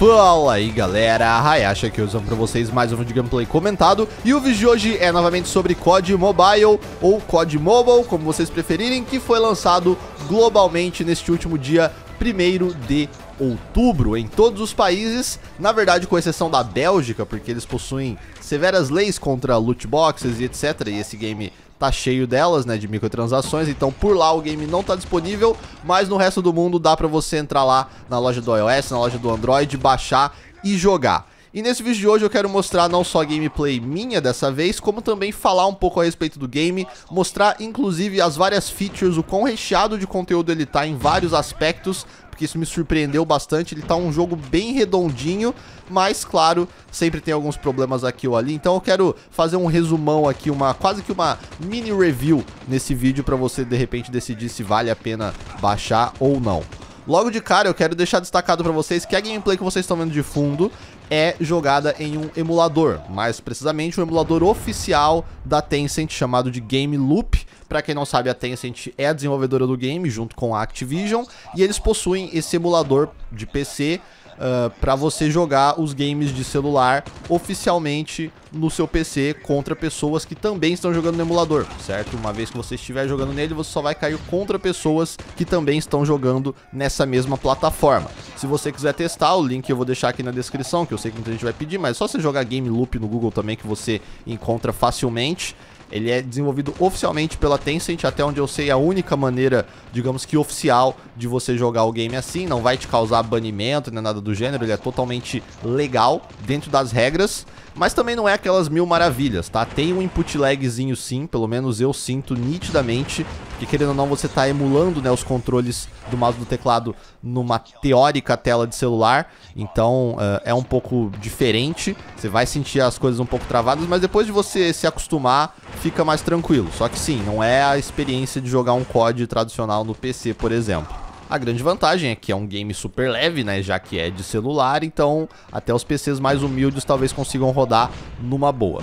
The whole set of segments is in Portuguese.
Fala aí galera, Hayashi aqui usando pra vocês mais um vídeo de gameplay comentado E o vídeo de hoje é novamente sobre COD Mobile ou COD Mobile, como vocês preferirem Que foi lançado globalmente neste último dia 1 de outubro em todos os países, na verdade com exceção da Bélgica, porque eles possuem severas leis contra loot boxes e etc, e esse game tá cheio delas, né, de microtransações, então por lá o game não tá disponível, mas no resto do mundo dá para você entrar lá na loja do iOS, na loja do Android, baixar e jogar. E nesse vídeo de hoje eu quero mostrar não só gameplay minha dessa vez, como também falar um pouco a respeito do game, mostrar inclusive as várias features, o quão recheado de conteúdo ele tá em vários aspectos, porque isso me surpreendeu bastante, ele tá um jogo bem redondinho, mas claro, sempre tem alguns problemas aqui ou ali, então eu quero fazer um resumão aqui, uma quase que uma mini review nesse vídeo para você de repente decidir se vale a pena baixar ou não. Logo de cara, eu quero deixar destacado pra vocês que a gameplay que vocês estão vendo de fundo é jogada em um emulador, mais precisamente um emulador oficial da Tencent chamado de Game Loop. Para quem não sabe, a Tencent é a desenvolvedora do game junto com a Activision e eles possuem esse emulador de PC uh, ah, para você jogar os games de celular oficialmente no seu PC contra pessoas que também estão jogando no emulador, certo? Uma vez que você estiver jogando nele, você só vai cair contra pessoas que também estão jogando nessa mesma plataforma. Se você quiser testar, o link eu vou deixar aqui na descrição, que eu sei que muita gente vai pedir, mas é só você jogar Game Loop no Google também que você encontra facilmente. Ele é desenvolvido oficialmente pela Tencent, até onde eu sei é a única maneira, digamos que oficial, de você jogar o game assim. Não vai te causar banimento nem nada do gênero, ele é totalmente legal dentro das regras. Mas também não é aquelas mil maravilhas, tá? Tem um input lagzinho sim, pelo menos eu sinto nitidamente, que querendo ou não você tá emulando né, os controles do mouse do teclado numa teórica tela de celular, então uh, é um pouco diferente, você vai sentir as coisas um pouco travadas, mas depois de você se acostumar, fica mais tranquilo. Só que sim, não é a experiência de jogar um COD tradicional no PC, por exemplo. A grande vantagem é que é um game super leve, né, já que é de celular, então até os PCs mais humildes talvez consigam rodar numa boa.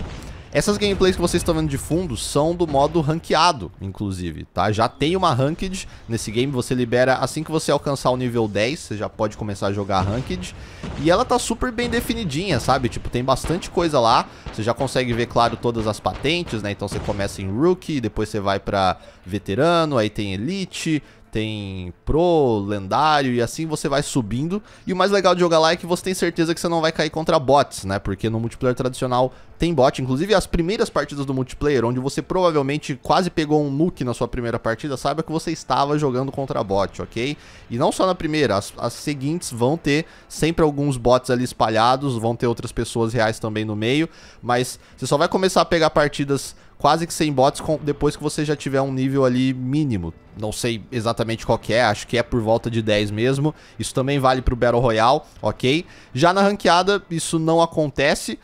Essas gameplays que vocês estão vendo de fundo são do modo ranqueado, inclusive, tá? Já tem uma ranked nesse game, você libera assim que você alcançar o nível 10, você já pode começar a jogar ranked. E ela tá super bem definidinha, sabe? Tipo, tem bastante coisa lá, você já consegue ver, claro, todas as patentes, né? Então você começa em Rookie, depois você vai pra Veterano, aí tem Elite, tem pro, lendário e assim você vai subindo. E o mais legal de jogar lá é que você tem certeza que você não vai cair contra bots, né? Porque no multiplayer tradicional tem bot, inclusive as primeiras partidas do multiplayer, onde você provavelmente quase pegou um nuke na sua primeira partida, saiba que você estava jogando contra bot, ok? E não só na primeira, as, as seguintes vão ter sempre alguns bots ali espalhados, vão ter outras pessoas reais também no meio, mas você só vai começar a pegar partidas quase que sem bots depois que você já tiver um nível ali mínimo. Não sei exatamente qual é, acho que é por volta de 10 mesmo. Isso também vale para o Battle Royale, ok? Já na ranqueada, isso não acontece.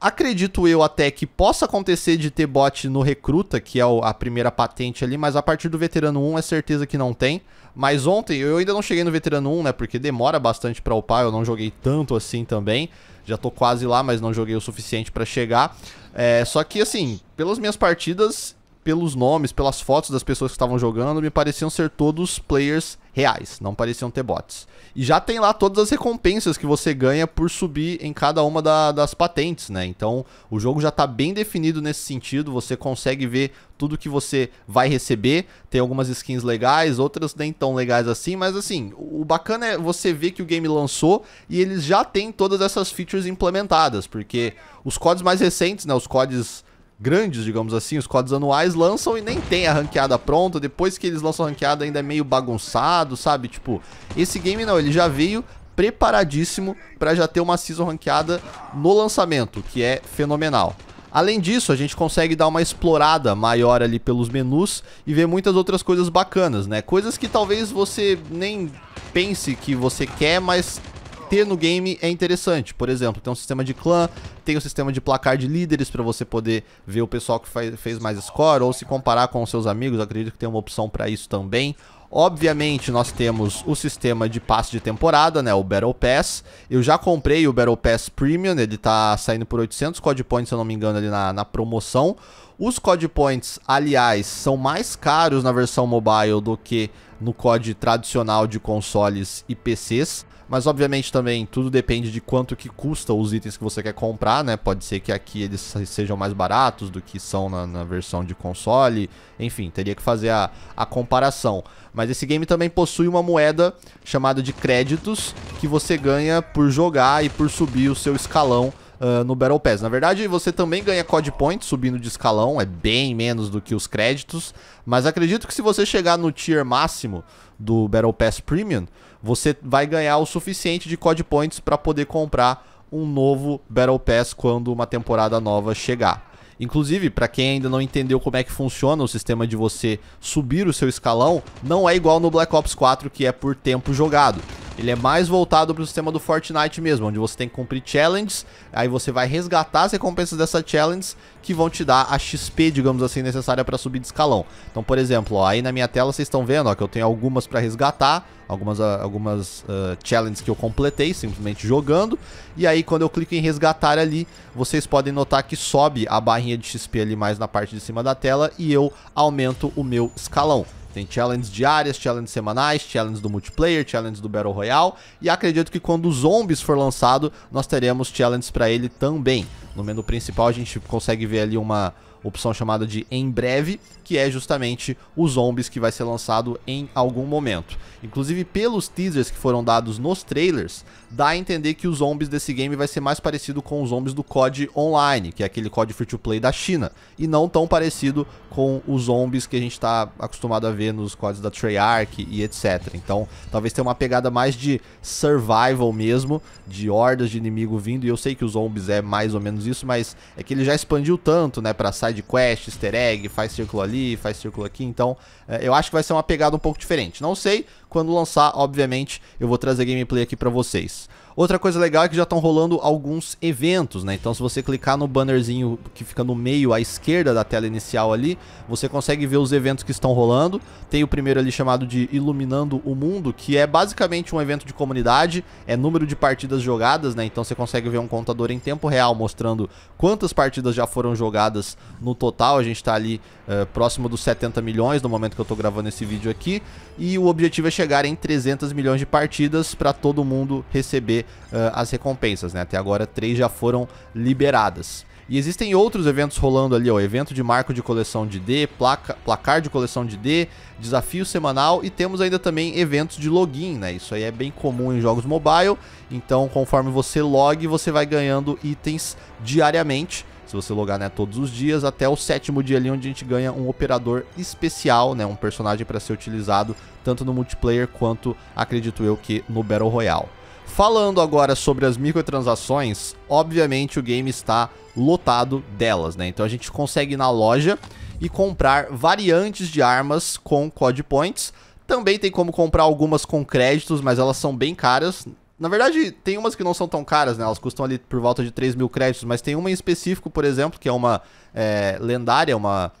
Acredito eu até que possa acontecer de ter bot no recruta, que é a primeira patente ali, mas a partir do veterano 1 é certeza que não tem. Mas ontem eu ainda não cheguei no veterano 1, né? Porque demora bastante para upar, eu não joguei tanto assim também. Já tô quase lá, mas não joguei o suficiente para chegar. É, só que assim, pelas minhas partidas, pelos nomes, pelas fotos das pessoas que estavam jogando, me pareciam ser todos players reais, não pareciam ter bots. E já tem lá todas as recompensas que você ganha por subir em cada uma da, das patentes, né? Então o jogo já está bem definido nesse sentido, você consegue ver tudo que você vai receber. Tem algumas skins legais, outras nem tão legais assim, mas assim, o bacana é você ver que o game lançou e eles já têm todas essas features implementadas, porque os codes mais recentes, né? Os CODs grandes, digamos assim, os códigos anuais lançam e nem tem a ranqueada pronta. Depois que eles lançam a ranqueada ainda é meio bagunçado, sabe? Tipo, esse game não, ele já veio preparadíssimo para já ter uma season ranqueada no lançamento, que é fenomenal. Além disso, a gente consegue dar uma explorada maior ali pelos menus e ver muitas outras coisas bacanas, né? Coisas que talvez você nem pense que você quer, mas ter no game é interessante. Por exemplo, tem um sistema de clã, tem o um sistema de placar de líderes para você poder ver o pessoal que fez mais score ou se comparar com os seus amigos. Acredito que tem uma opção para isso também. Obviamente, nós temos o sistema de passe de temporada, né, o Battle Pass. Eu já comprei o Battle Pass Premium, ele tá saindo por 800 Code Points, se eu não me engano, ali na, na promoção. Os Code Points, aliás, são mais caros na versão mobile do que no code tradicional de consoles e PCs. Mas obviamente também tudo depende de quanto que custa os itens que você quer comprar, né? Pode ser que aqui eles sejam mais baratos do que são na, na versão de console. Enfim, teria que fazer a, a comparação. Mas esse game também possui uma moeda chamada de créditos que você ganha por jogar e por subir o seu escalão uh, no Battle Pass. Na verdade, você também ganha cod Point subindo de escalão, é bem menos do que os créditos, mas acredito que se você chegar no tier máximo do Battle Pass Premium, você vai ganhar o suficiente de cod Points para poder comprar um novo Battle Pass quando uma temporada nova chegar. Inclusive, para quem ainda não entendeu como é que funciona o sistema de você subir o seu escalão, não é igual no Black Ops 4 que é por tempo jogado. Ele é mais voltado para o sistema do Fortnite mesmo, onde você tem que cumprir challenges, aí você vai resgatar as recompensas dessa challenges que vão te dar a XP, digamos assim, necessária para subir de escalão. Então, por exemplo, ó, aí na minha tela vocês estão vendo ó, que eu tenho algumas para resgatar, algumas, ah, algumas uh, challenges que eu completei simplesmente jogando. E aí quando eu clico em resgatar ali, vocês podem notar que sobe a barrinha de XP ali mais na parte de cima da tela e eu aumento o meu escalão. Tem challenges diárias, challenges semanais, challenges do multiplayer, challenges do Battle Royale. E acredito que quando o Zombies for lançado, nós teremos challenges para ele também. No menu principal a gente consegue ver ali uma, opção chamada de Em Breve, que é justamente o Zombies que vai ser lançado em algum momento. Inclusive, pelos teasers que foram dados nos trailers, dá a entender que os zombies desse game vai ser mais parecido com os zombies do COD Online, que é aquele COD free-to-play da China, e não tão parecido com os zombies que a gente está acostumado a ver nos CODs da Treyarch e etc. Então, talvez tenha uma pegada mais de survival mesmo, de hordas de inimigo vindo, e eu sei que os zombies é mais ou menos isso, mas é que ele já expandiu tanto, né, para side side quest, easter egg, faz círculo ali, faz círculo aqui. Então, é, eu acho que vai ser uma pegada um pouco diferente. Não sei quando lançar, obviamente, eu vou trazer gameplay aqui para vocês. Outra coisa legal é que já estão rolando alguns eventos, né? Então se você clicar no bannerzinho que fica no meio à esquerda da tela inicial ali, você consegue ver os eventos que estão rolando. Tem o primeiro ali chamado de Iluminando o Mundo, que é basicamente um evento de comunidade, é número de partidas jogadas, né? Então você consegue ver um contador em tempo real mostrando quantas partidas já foram jogadas no total. A gente está ali uh, próximo dos 70 milhões no momento que eu estou gravando esse vídeo aqui. E o objetivo é chegar em 300 milhões de partidas para todo mundo receber uh, as recompensas, né? Até agora três já foram liberadas. E existem outros eventos rolando ali, ó, evento de marco de coleção de D, placa, placar de coleção de D, desafio semanal e temos ainda também eventos de login, né? Isso aí é bem comum em jogos mobile, então conforme você log, você vai ganhando itens diariamente se você logar né, todos os dias, até o sétimo dia ali onde a gente ganha um operador especial, né, um personagem para ser utilizado tanto no multiplayer quanto, acredito eu, que no Battle Royale. Falando agora sobre as microtransações, obviamente o game está lotado delas, né? Então a gente consegue ir na loja e comprar variantes de armas com COD Points. Também tem como comprar algumas com créditos, mas elas são bem caras, na verdade, tem umas que não são tão caras, né? Elas custam ali por volta de 3 mil créditos, mas tem uma em específico, por exemplo, que é uma é, lendária, uma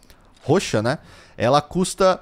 roxa, né? Ela custa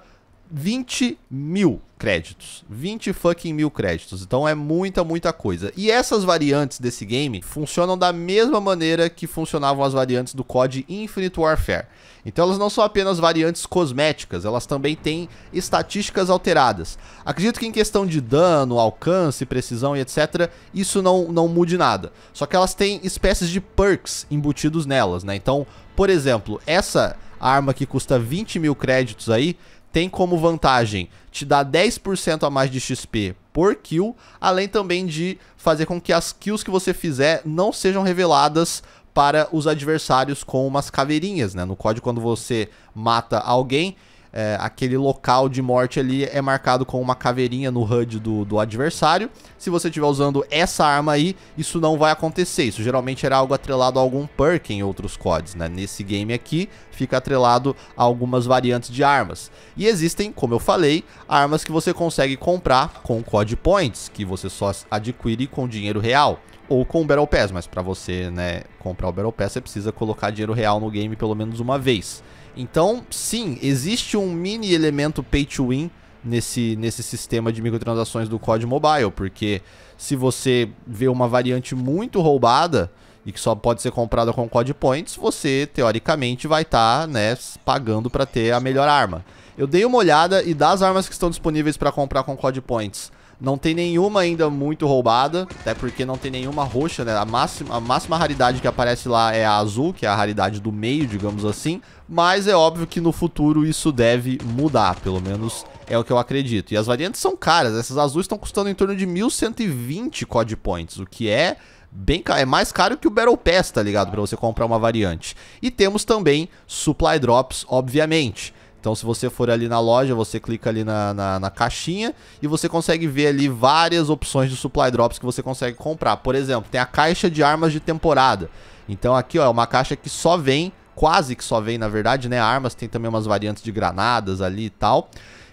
20 mil créditos. 20 fucking mil créditos. Então é muita, muita coisa. E essas variantes desse game funcionam da mesma maneira que funcionavam as variantes do COD Infinite Warfare. Então elas não são apenas variantes cosméticas, elas também têm estatísticas alteradas. Acredito que em questão de dano, alcance, precisão e etc, isso não, não mude nada. Só que elas têm espécies de perks embutidos nelas, né? Então, por exemplo, essa arma que custa 20 mil créditos aí, tem como vantagem te dar 10% a mais de XP por kill, além também de fazer com que as kills que você fizer não sejam reveladas para os adversários com umas caveirinhas, né? No código, quando você mata alguém, é, aquele local de morte ali é marcado com uma caveirinha no HUD do, do adversário. Se você estiver usando essa arma aí, isso não vai acontecer. Isso geralmente era algo atrelado a algum perk em outros CODs, né? Nesse game aqui, fica atrelado a algumas variantes de armas. E existem, como eu falei, armas que você consegue comprar com COD Points, que você só adquire com dinheiro real ou com o Battle Pass, mas para você, né, comprar o Battle Pass, você precisa colocar dinheiro real no game pelo menos uma vez. Então, sim, existe um mini elemento pay to win nesse, nesse sistema de microtransações do COD Mobile, porque se você vê uma variante muito roubada e que só pode ser comprada com COD Points, você teoricamente vai estar, tá, né, pagando para ter a melhor arma. Eu dei uma olhada e das armas que estão disponíveis para comprar com COD Points, não tem nenhuma ainda muito roubada, até porque não tem nenhuma roxa, né? A máxima, a máxima raridade que aparece lá é a azul, que é a raridade do meio, digamos assim. Mas é óbvio que no futuro isso deve mudar, pelo menos é o que eu acredito. E as variantes são caras, essas azuis estão custando em torno de 1.120 COD Points, o que é bem é mais caro que o Battle Pass, tá ligado? Pra você comprar uma variante. E temos também Supply Drops, obviamente. Então, se você for ali na loja, você clica ali na, na, na, caixinha e você consegue ver ali várias opções de supply drops que você consegue comprar. Por exemplo, tem a caixa de armas de temporada. Então, aqui ó, é uma caixa que só vem, quase que só vem, na verdade, né? Armas, tem também umas variantes de granadas ali e tal.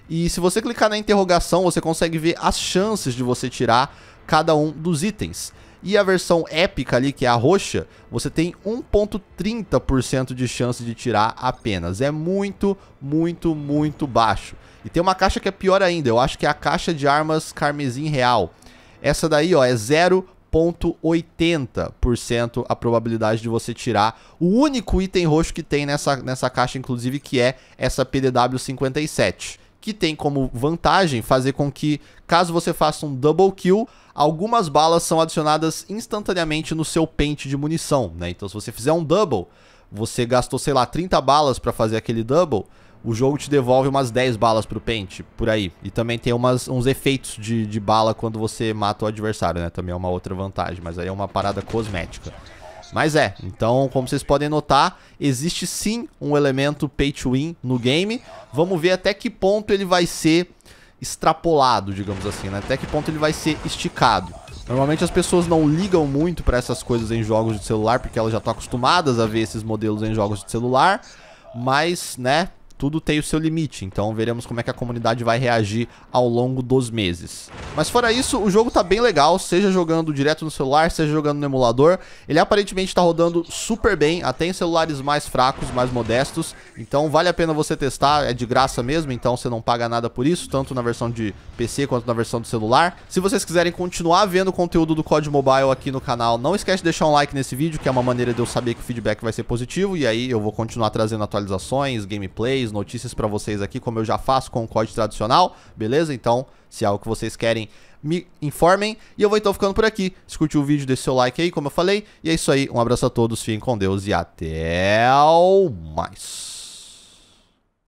E se você clicar na interrogação, você consegue ver as chances de você tirar cada um dos itens. E a versão épica ali, que é a roxa, você tem 1.30% de chance de tirar apenas. É muito, muito, muito baixo. E tem uma caixa que é pior ainda, eu acho que é a caixa de armas carmesim real. Essa daí, ó, é 0.80% a probabilidade de você tirar o único item roxo que tem nessa, nessa caixa, inclusive, que é essa PDW57 que tem como vantagem fazer com que, caso você faça um double kill, algumas balas são adicionadas instantaneamente no seu pente de munição, né? Então se você fizer um double, você gastou, sei lá, 30 balas para fazer aquele double, o jogo te devolve umas 10 balas pro pente, por aí. E também tem umas, uns efeitos de, de bala quando você mata o adversário, né? Também é uma outra vantagem, mas aí é uma parada cosmética. Mas é, então, como vocês podem notar, existe sim um elemento pay to win no game. Vamos ver até que ponto ele vai ser extrapolado, digamos assim, né? Até que ponto ele vai ser esticado. Normalmente as pessoas não ligam muito para essas coisas em jogos de celular, porque elas já estão acostumadas a ver esses modelos em jogos de celular, mas, né, tudo tem o seu limite, então veremos como é que a comunidade vai reagir ao longo dos meses. Mas fora isso, o jogo tá bem legal, seja jogando direto no celular, seja jogando no emulador. Ele aparentemente tá rodando super bem, até em celulares mais fracos, mais modestos, então vale a pena você testar, é de graça mesmo, então você não paga nada por isso, tanto na versão de PC quanto na versão do celular. Se vocês quiserem continuar vendo o conteúdo do COD Mobile aqui no canal, não esquece de deixar um like nesse vídeo, que é uma maneira de eu saber que o feedback vai ser positivo, e aí eu vou continuar trazendo atualizações, gameplays, vocês, notícias para vocês aqui, como eu já faço com o código tradicional, beleza? Então, se é algo que vocês querem, me informem. E eu vou então ficando por aqui. Se curtiu o vídeo, deixe seu like aí, como eu falei. E é isso aí, um abraço a todos, fiquem com Deus e até mais.